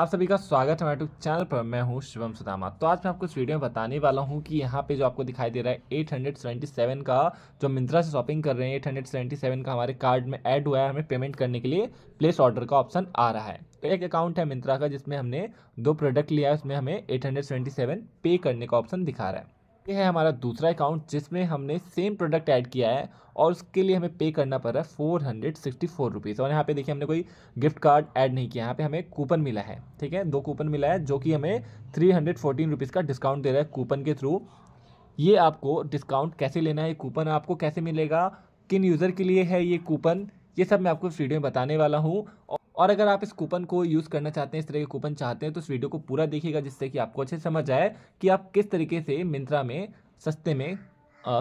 आप सभी का स्वागत है यूट्यूब चैनल पर मैं हूं शिवम सुदामा तो आज मैं आपको इस वीडियो में बताने वाला हूं कि यहाँ पे जो आपको दिखाई दे रहा है 877 का जो मिंत्रा से शॉपिंग कर रहे हैं 877 का हमारे कार्ड में ऐड हुआ है हमें पेमेंट करने के लिए प्लेस ऑर्डर का ऑप्शन आ रहा है तो एक अकाउंट है मिंत्रा का जिसमें हमने दो प्रोडक्ट लिया है उसमें हमें एट पे करने का ऑप्शन दिखा रहा है ये है हमारा दूसरा अकाउंट जिसमें हमने सेम प्रोडक्ट ऐड किया है और उसके लिए हमें पे करना पड़ रहा है four hundred sixty four rupees और यहाँ पे देखिए हमने कोई गिफ्ट कार्ड ऐड नहीं किया यहाँ पे हमें कूपन मिला है ठीक है दो कूपन मिला है जो कि हमें थ्री हंड्रेड फोर्टीन रुपीज़ का डिस्काउंट दे रहा है कूपन के थ्रू ये आपको डिस्काउंट कैसे लेना है कूपन आपको कैसे मिलेगा किन यूज़र के लिए है ये कूपन ये सब मैं आपको इस वीडियो में बताने वाला हूँ और और अगर आप इस कूपन को यूज़ करना चाहते हैं इस तरह के कूपन चाहते हैं तो इस वीडियो को पूरा देखिएगा जिससे कि आपको अच्छे समझ आए कि आप किस तरीके से मिंत्रा में सस्ते में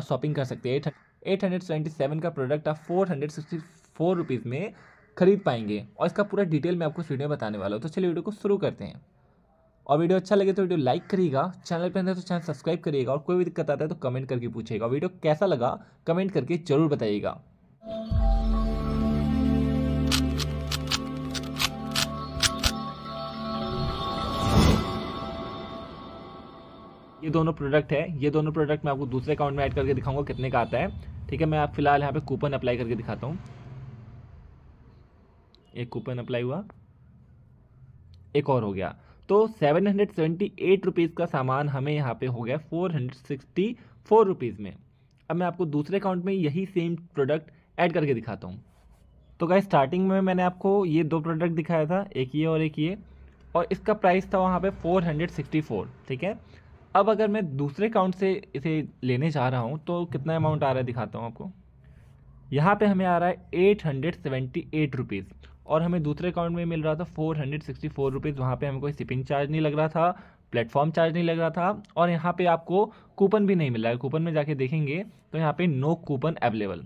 शॉपिंग कर सकते हैं एट हंड्रेड सेवेंटी सेवन का प्रोडक्ट आप four hundred sixty four rupees में खरीद पाएंगे और इसका पूरा डिटेल मैं आपको इस वीडियो में बताने वाला हूँ तो चलिए वीडियो को शुरू करते हैं और वीडियो अच्छा लगे तो वीडियो लाइक करिएगा चैनल पर अंदर तो चैनल सब्सक्राइब करिएगा और कोई भी दिक्कत आता है तो कमेंट करके पूछेगा वीडियो कैसा लगा कमेंट करके जरूर बताइएगा ये दोनों प्रोडक्ट है ये दोनों प्रोडक्ट मैं आपको दूसरे अकाउंट में ऐड करके दिखाऊंगा कितने का आता है ठीक है मैं आप फिलहाल यहाँ पे कूपन अप्लाई करके दिखाता हूँ एक कूपन अप्लाई हुआ एक और हो गया तो seven hundred seventy eight rupees का सामान हमें यहाँ पे हो गया four hundred sixty four rupees में अब मैं आपको दूसरे अकाउंट में यही सेम प्रोडक्ट ऐड करके दिखाता हूँ तो क्या स्टार्टिंग में मैंने आपको ये दो प्रोडक्ट दिखाया था एक ये और एक ये और इसका प्राइस था वहाँ पे 464 ठीक है अब अगर मैं दूसरे अकाउंट से इसे लेने जा रहा हूँ तो कितना अमाउंट आ रहा है दिखाता हूँ आपको यहाँ पे हमें आ रहा है eight hundred seventy eight rupees और हमें दूसरे अकाउंट में मिल रहा था four hundred sixty four rupees वहाँ पर हमें कोई शिपिंग चार्ज नहीं लग रहा था प्लेटफॉर्म चार्ज नहीं लग रहा था और यहाँ पे आपको कूपन भी नहीं मिल रहा है कूपन में जाके देखेंगे तो यहाँ पे नो कूपन अवेलेबल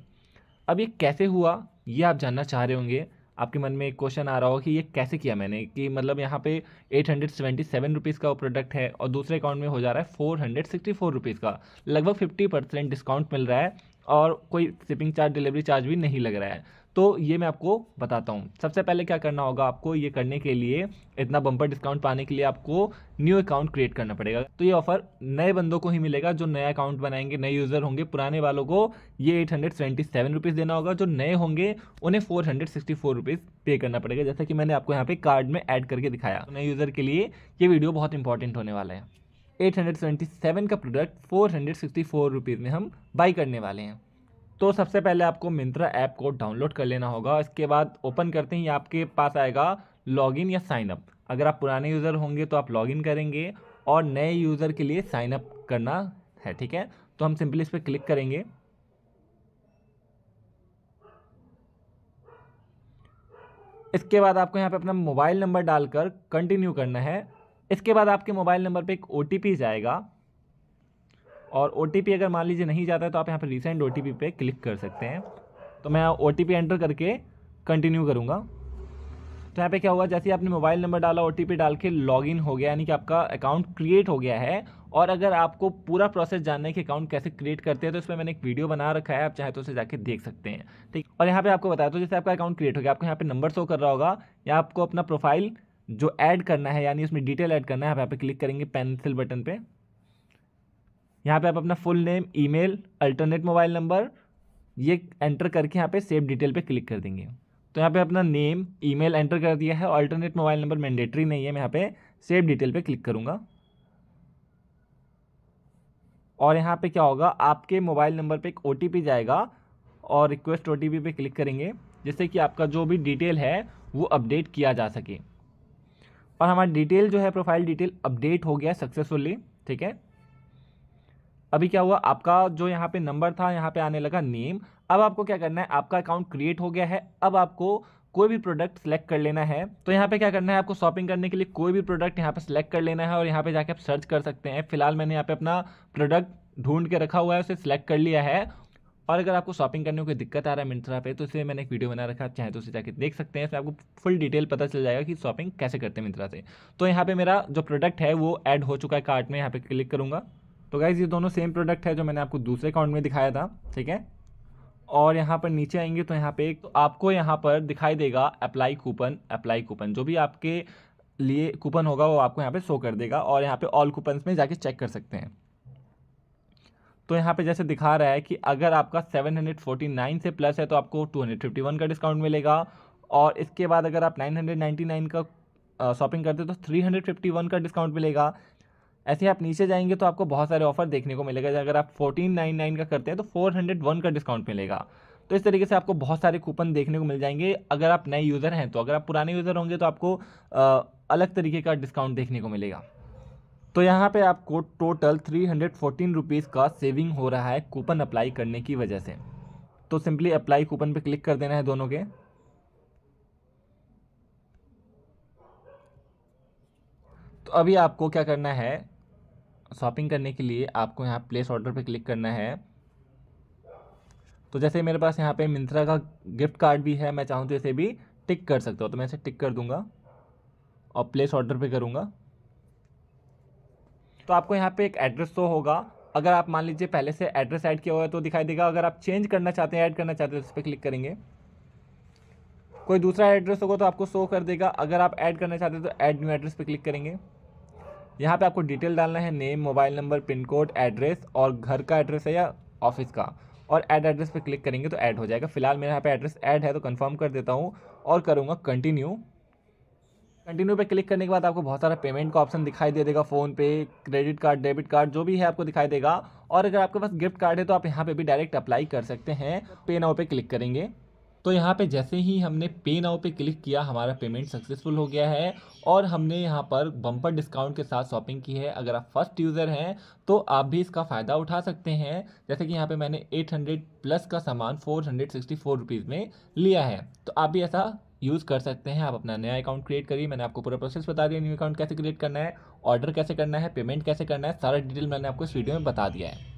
अब ये कैसे हुआ ये आप जानना चाह रहे होंगे आपके मन में एक क्वेश्चन आ रहा हो कि ये कैसे किया मैंने कि मतलब यहाँ पे eight hundred seventy seven rupees का वो प्रोडक्ट है और दूसरे अकाउंट में हो जा रहा है four hundred sixty four rupees का लगभग फिफ्टी परसेंट डिस्काउंट मिल रहा है और कोई शिपिंग चार्ज डिलीवरी चार्ज भी नहीं लग रहा है तो ये मैं आपको बताता हूँ सबसे पहले क्या करना होगा आपको ये करने के लिए इतना बम्पर डिस्काउंट पाने के लिए आपको न्यू अकाउंट क्रिएट करना पड़ेगा तो ये ऑफर नए बंदों को ही मिलेगा जो नया अकाउंट बनाएंगे नए यूज़र होंगे पुराने वालों को ये eight hundred seventy seven rupees देना होगा जो नए होंगे उन्हें four hundred sixty four rupees pay करना पड़ेगा जैसा कि मैंने आपको यहाँ पे कार्ड में ऐड करके दिखाया तो नए यूज़र के लिए ये वीडियो बहुत इंपॉर्टेंट होने वाला है 877 का प्रोडक्ट 464 हंड्रेड में हम बाई करने वाले हैं तो सबसे पहले आपको मिंत्रा ऐप को डाउनलोड कर लेना होगा इसके बाद ओपन करते ही आपके पास आएगा लॉगिन या साइनअप अगर आप पुराने यूज़र होंगे तो आप लॉगिन करेंगे और नए यूज़र के लिए साइनअप करना है ठीक है तो हम सिंपली इस पर क्लिक करेंगे इसके बाद आपको यहाँ पे अपना मोबाइल नंबर डालकर कंटिन्यू करना है इसके बाद आपके मोबाइल नंबर पे एक ओ जाएगा और ओ अगर मान लीजिए नहीं जाता है तो आप यहाँ पर रिसेंट ओ टी पे क्लिक कर सकते हैं तो मैं ओ एंटर करके कंटिन्यू करूँगा तो यहाँ पे क्या हुआ जैसे आपने मोबाइल नंबर डाला ओ डाल के लॉगिन हो गया यानी कि आपका अकाउंट क्रिएट हो गया है और अगर आपको पूरा प्रोसेस जानना है कि अकाउंट कैसे क्रिएट करते हैं तो इसमें मैंने एक वीडियो बना रखा है आप चाहे तो उसे जाके देख सकते हैं ठीक और यहाँ पे आपको बताया तो जैसे आपका अकाउंट क्रिएट हो गया आपको यहाँ पे नंबर शो कर रहा होगा या आपको अपना प्रोफाइल जो ऐड करना है यानी उसमें डिटेल ऐड करना है आप यहाँ पर क्लिक करेंगे पेंसिल बटन पर यहाँ पे आप अपना full name email alternate mobile number ये एंटर करके यहाँ पे सेव डिटेल पे क्लिक कर देंगे तो यहाँ पे अपना नेम ईमेल एंटर कर दिया है और अल्टरनेट मोबाइल नंबर मैंडेटरी नहीं है मैं यहाँ पे सेव डिटेल पे क्लिक करूँगा और यहाँ पे क्या होगा आपके मोबाइल नंबर पे एक ओ जाएगा और रिक्वेस्ट ओ पे क्लिक करेंगे जिससे कि आपका जो भी डिटेल है वो अपडेट किया जा सके और हमारा डिटेल जो है प्रोफाइल डिटेल अपडेट हो गया सक्सेसफुली ठीक है अभी क्या हुआ आपका जो यहाँ पे नंबर था यहाँ पे आने लगा नेम अब आपको क्या करना है आपका अकाउंट क्रिएट हो गया है अब आपको कोई भी प्रोडक्ट सेलेक्ट कर लेना है तो यहाँ पे क्या करना है आपको शॉपिंग करने के लिए कोई भी प्रोडक्ट यहाँ पे सेलेक्ट कर लेना है और यहाँ पे जाके आप सर्च कर सकते हैं फिलहाल मैंने यहाँ पे अपना प्रोडक्ट ढूंढ के रखा हुआ है उसे सिलेक्ट कर लिया है और अगर आपको शॉपिंग करने में कोई दिक्कत आ रहा है मिंत्रा पे तो इसे मैंने एक वीडियो बना रखा आप चाहे तो उसे जाके देख सकते हैं इसमें आपको फुल डिटेल पता चल जाएगा कि शॉपिंग कैसे करते हैं मिंत्रा से तो यहाँ पे मेरा जो प्रोडक्ट है वो ऐड हो चुका है कार्ट में यहाँ पे क्लिक करूँगा तो गाइज़ ये दोनों सेम प्रोडक्ट है जो मैंने आपको दूसरे अकाउंट में दिखाया था ठीक है और यहाँ पर नीचे आएंगे तो यहाँ पे तो आपको यहाँ पर दिखाई देगा अप्लाई कूपन अप्लाई कूपन जो भी आपके लिए कूपन होगा वो आपको यहाँ पे शो कर देगा और यहाँ पे ऑल कूपन में जाके चेक कर सकते हैं तो यहाँ पे जैसे दिखा रहा है कि अगर आपका 749 से प्लस है तो आपको 251 का डिस्काउंट मिलेगा और इसके बाद अगर आप 999 का शॉपिंग करते हो तो 351 का डिस्काउंट मिलेगा ऐसे आप नीचे जाएंगे तो आपको बहुत सारे ऑफर देखने को मिलेगा अगर आप फोर्टीन नाइन नाइन का करते हैं तो फोर हंड्रेड वन का डिस्काउंट मिलेगा तो इस तरीके से आपको बहुत सारे कूपन देखने को मिल जाएंगे अगर आप नए यूज़र हैं तो अगर आप पुराने यूज़र होंगे तो आपको आ, अलग तरीके का डिस्काउंट देखने को मिलेगा तो यहाँ पे आपको total three hundred fourteen rupees का सेविंग हो रहा है कूपन अप्लाई करने की वजह से तो सिंपली अप्लाई कूपन पे क्लिक कर देना है दोनों के तो अभी आपको क्या करना है शॉपिंग करने के लिए आपको यहाँ प्लेस ऑर्डर पर क्लिक करना है तो जैसे मेरे पास यहाँ पे मिंत्रा का गिफ्ट कार्ड भी है मैं चाहूँ तो इसे भी टिक कर सकता हूँ तो मैं इसे टिक कर दूँगा और प्लेस ऑर्डर पे करूँगा तो आपको यहाँ पे एक एड्रेस तो होगा अगर आप मान लीजिए पहले से एड्रेस ऐड किया हुआ है तो दिखाई देगा अगर आप चेंज करना चाहते हैं ऐड करना चाहते हैं तो उस पर क्लिक करेंगे कोई दूसरा एड्रेस होगा तो आपको शो कर देगा अगर आप ऐड करना चाहते हैं तो ऐड न्यू एड्रेस पर क्लिक करेंगे यहाँ पे आपको डिटेल डालना है name mobile number pin code address और घर का एड्रेस है या ऑफिस का और ऐड एड्रेस पे क्लिक करेंगे तो ऐड हो जाएगा फिलहाल मेरे यहाँ पे एड्रेस ऐड है तो कंफर्म कर देता हूँ और करूँगा कंटिन्यू कंटिन्यू पे क्लिक करने के बाद आपको बहुत सारा पेमेंट का ऑप्शन दिखाई दे देगा फ़ोन पे क्रेडिट कार्ड डेबिट कार्ड जो भी है आपको दिखाई देगा और अगर आपके पास गिफ्ट कार्ड है तो आप यहाँ पे भी डायरेक्ट अप्लाई कर सकते हैं पे नाउ पे क्लिक करेंगे तो यहाँ पे जैसे ही हमने पे नाउ पे क्लिक किया हमारा पेमेंट सक्सेसफुल हो गया है और हमने यहाँ पर बम्पर डिस्काउंट के साथ शॉपिंग की है अगर आप फर्स्ट यूज़र हैं तो आप भी इसका फ़ायदा उठा सकते हैं जैसे कि यहाँ पे मैंने 800 प्लस का सामान 464 रुपीस में लिया है तो आप भी ऐसा यूज़ कर सकते हैं आप अपना नया अकाउंट क्रिएट करिए मैंने आपको पूरा प्रोसेस बता दिया न्यू अकाउंट कैसे क्रिएट करना है ऑर्डर कैसे करना है पेमेंट कैसे करना है सारा डिटेल मैंने आपको इस वीडियो में बता दिया है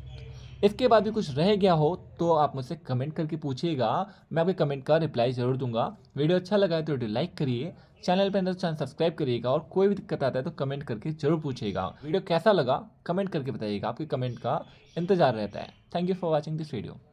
इसके बाद भी कुछ रह गया हो तो आप मुझसे कमेंट करके पूछिएगा मैं आपके कमेंट का रिप्लाई ज़रूर दूंगा वीडियो अच्छा लगा है तो वीडियो लाइक करिए चैनल पर अंदर चैनल सब्सक्राइब करिएगा और कोई भी दिक्कत आता है तो कमेंट करके जरूर पूछिएगा वीडियो कैसा लगा कमेंट करके बताइएगा आपके कमेंट का इंतजार रहता है thank you for watching this video